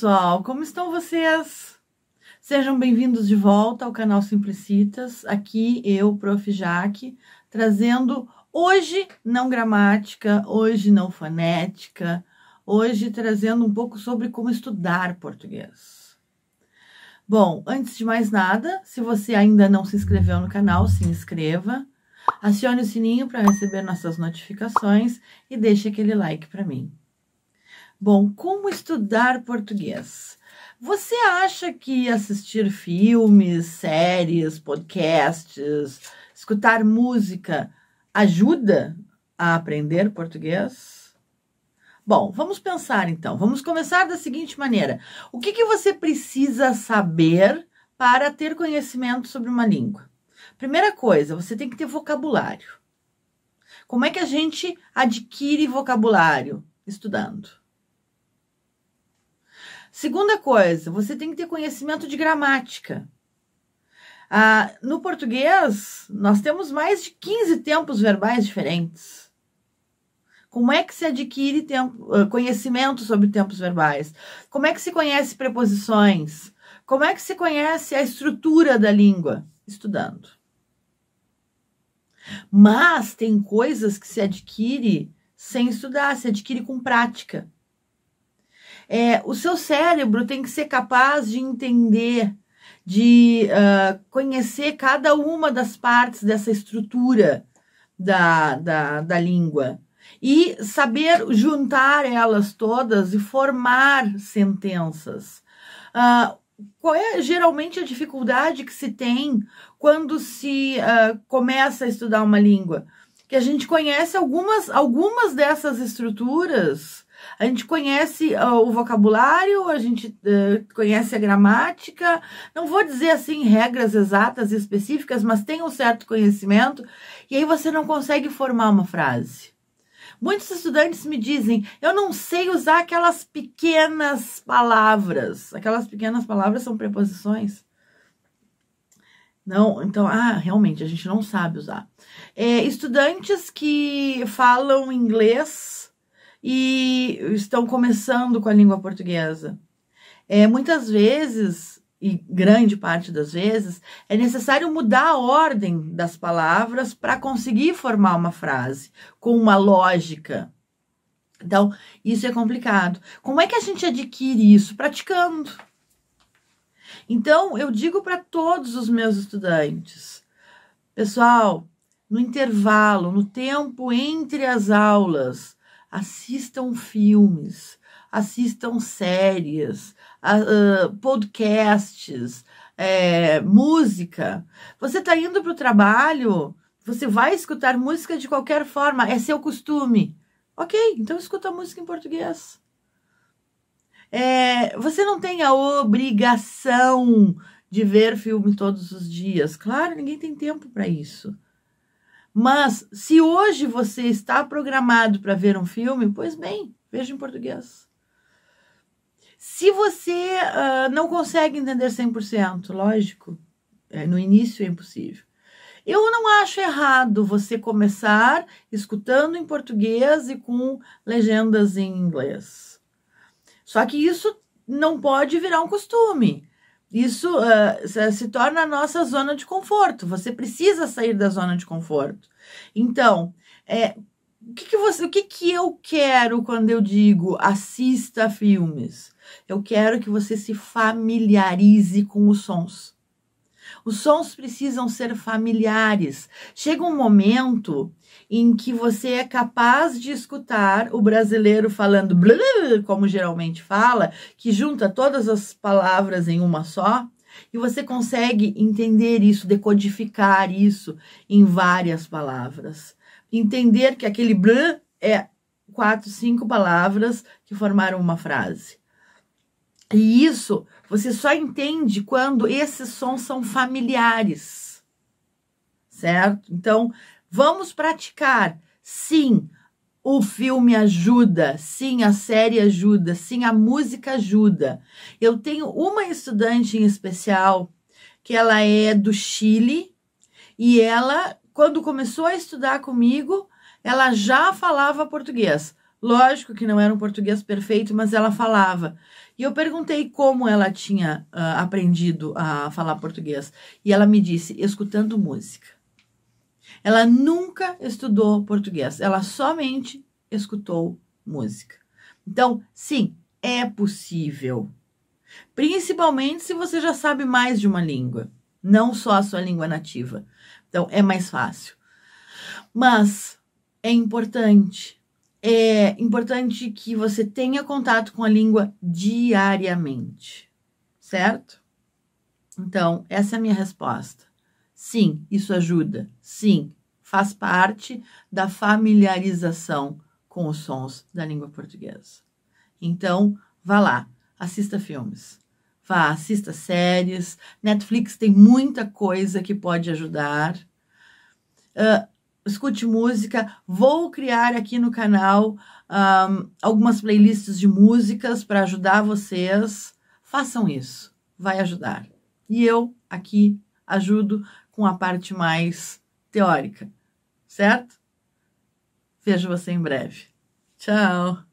pessoal, como estão vocês? Sejam bem-vindos de volta ao canal Simplicitas. Aqui eu, Prof. Jaque, trazendo hoje não gramática, hoje não fonética, hoje trazendo um pouco sobre como estudar português. Bom, antes de mais nada, se você ainda não se inscreveu no canal, se inscreva, acione o sininho para receber nossas notificações e deixe aquele like para mim. Bom, como estudar português? Você acha que assistir filmes, séries, podcasts, escutar música ajuda a aprender português? Bom, vamos pensar então. Vamos começar da seguinte maneira: o que, que você precisa saber para ter conhecimento sobre uma língua? Primeira coisa, você tem que ter vocabulário. Como é que a gente adquire vocabulário? Estudando. Segunda coisa, você tem que ter conhecimento de gramática. Ah, no português, nós temos mais de 15 tempos verbais diferentes. Como é que se adquire tempo, ah, conhecimento sobre tempos verbais? Como é que se conhece preposições? Como é que se conhece a estrutura da língua? Estudando. Mas tem coisas que se adquire sem estudar, se adquire com prática é, o seu cérebro tem que ser capaz de entender, de uh, conhecer cada uma das partes dessa estrutura da, da, da língua e saber juntar elas todas e formar sentenças. Uh, qual é geralmente a dificuldade que se tem quando se uh, começa a estudar uma língua? Que a gente conhece algumas, algumas dessas estruturas a gente conhece uh, o vocabulário, a gente uh, conhece a gramática, não vou dizer assim regras exatas e específicas, mas tem um certo conhecimento, e aí você não consegue formar uma frase. Muitos estudantes me dizem: eu não sei usar aquelas pequenas palavras. Aquelas pequenas palavras são preposições. Não, então, ah, realmente, a gente não sabe usar. É, estudantes que falam inglês e estão começando com a língua portuguesa. É, muitas vezes, e grande parte das vezes, é necessário mudar a ordem das palavras para conseguir formar uma frase com uma lógica. Então, isso é complicado. Como é que a gente adquire isso? Praticando. Então, eu digo para todos os meus estudantes, pessoal, no intervalo, no tempo entre as aulas, assistam filmes, assistam séries, podcasts, é, música. Você está indo para o trabalho, você vai escutar música de qualquer forma, é seu costume. Ok, então escuta música em português. É, você não tem a obrigação de ver filme todos os dias. Claro, ninguém tem tempo para isso. Mas se hoje você está programado para ver um filme, pois bem, veja em português. Se você uh, não consegue entender 100%, lógico, é, no início é impossível. Eu não acho errado você começar escutando em português e com legendas em inglês. Só que isso não pode virar um costume. Isso uh, se torna a nossa zona de conforto. Você precisa sair da zona de conforto. Então, é, o que, que você, o que, que eu quero quando eu digo assista filmes? Eu quero que você se familiarize com os sons. Os sons precisam ser familiares. Chega um momento em que você é capaz de escutar o brasileiro falando como geralmente fala, que junta todas as palavras em uma só, e você consegue entender isso, decodificar isso em várias palavras. Entender que aquele blan é quatro, cinco palavras que formaram uma frase. E isso você só entende quando esses sons são familiares, certo? Então, vamos praticar. Sim, o filme ajuda, sim, a série ajuda, sim, a música ajuda. Eu tenho uma estudante em especial que ela é do Chile e ela, quando começou a estudar comigo, ela já falava português. Lógico que não era um português perfeito, mas ela falava. E eu perguntei como ela tinha uh, aprendido a falar português. E ela me disse: escutando música. Ela nunca estudou português, ela somente escutou música. Então, sim, é possível. Principalmente se você já sabe mais de uma língua, não só a sua língua nativa. Então, é mais fácil. Mas é importante é importante que você tenha contato com a língua diariamente, certo? Então, essa é a minha resposta. Sim, isso ajuda. Sim, faz parte da familiarização com os sons da língua portuguesa. Então, vá lá, assista filmes. Vá, assista séries. Netflix tem muita coisa que pode ajudar. Uh, escute música. Vou criar aqui no canal um, algumas playlists de músicas para ajudar vocês. Façam isso, vai ajudar. E eu aqui ajudo com a parte mais teórica, certo? Vejo você em breve. Tchau!